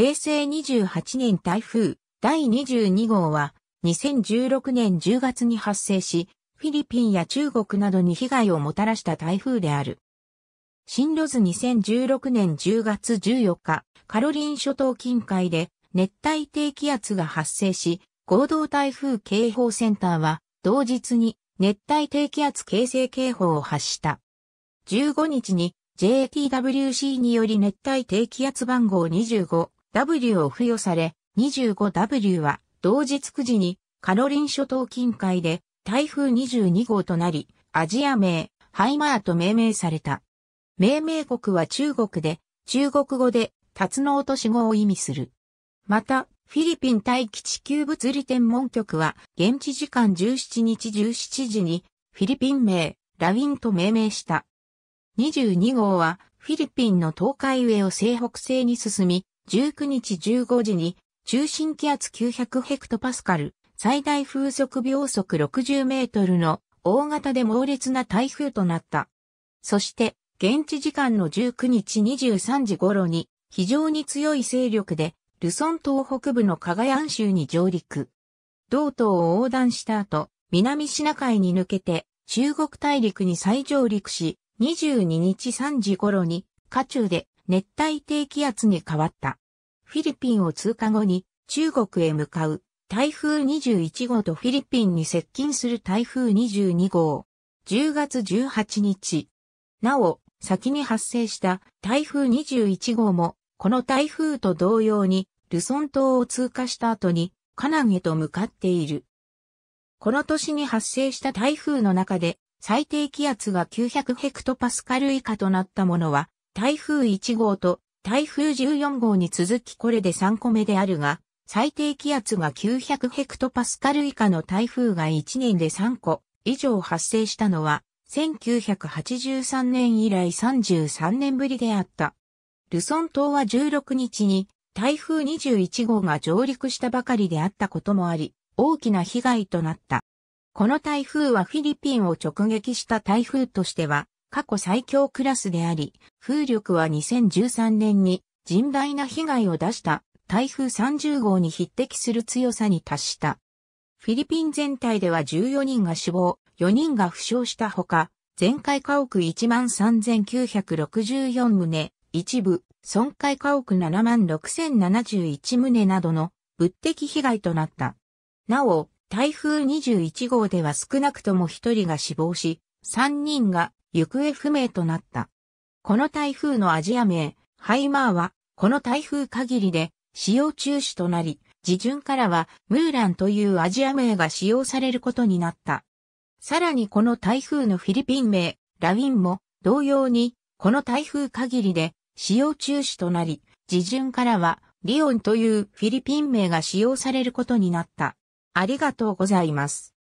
平成28年台風第22号は2016年10月に発生し、フィリピンや中国などに被害をもたらした台風である。進路図2016年10月14日、カロリン諸島近海で熱帯低気圧が発生し、合同台風警報センターは同日に熱帯低気圧形成警報を発した。15日に JTWC により熱帯低気圧番号25 W を付与され、25W は同日9時にカロリン諸島近海で台風22号となり、アジア名、ハイマーと命名された。命名国は中国で、中国語で、タツノオトシゴを意味する。また、フィリピン大気地球物理天文局は、現地時間17日17時に、フィリピン名、ラウィンと命名した。22号は、フィリピンの東海上を西北西に進み、19日15時に、中心気圧900ヘクトパスカル、最大風速秒速60メートルの大型で猛烈な台風となった。そして、現地時間の19日23時頃に、非常に強い勢力で、ルソン島北部のカガヤン州に上陸。道東を横断した後、南シナ海に抜けて、中国大陸に再上陸し、22日3時頃に、下中で熱帯低気圧に変わった。フィリピンを通過後に中国へ向かう台風21号とフィリピンに接近する台風22号。10月18日。なお、先に発生した台風21号も、この台風と同様に、ルソン島を通過した後に、カナンへと向かっている。この年に発生した台風の中で、最低気圧が900ヘクトパスカル以下となったものは、台風1号と台風14号に続きこれで3個目であるが、最低気圧が900ヘクトパスカル以下の台風が1年で3個以上発生したのは、1983年以来33年ぶりであった。ルソン島は16日に台風21号が上陸したばかりであったこともあり、大きな被害となった。この台風はフィリピンを直撃した台風としては過去最強クラスであり、風力は2013年に甚大な被害を出した台風30号に匹敵する強さに達した。フィリピン全体では14人が死亡、4人が負傷したほか、全壊家屋13,964棟、一部、損壊家屋76,071棟などの物的被害となった。なお、台風21号では少なくとも1人が死亡し、3人が行方不明となった。この台風のアジア名、ハイマーは、この台風限りで使用中止となり、自順からはムーランというアジア名が使用されることになった。さらにこの台風のフィリピン名、ラウィンも同様に、この台風限りで使用中止となり、自順からはリオンというフィリピン名が使用されることになった。ありがとうございます。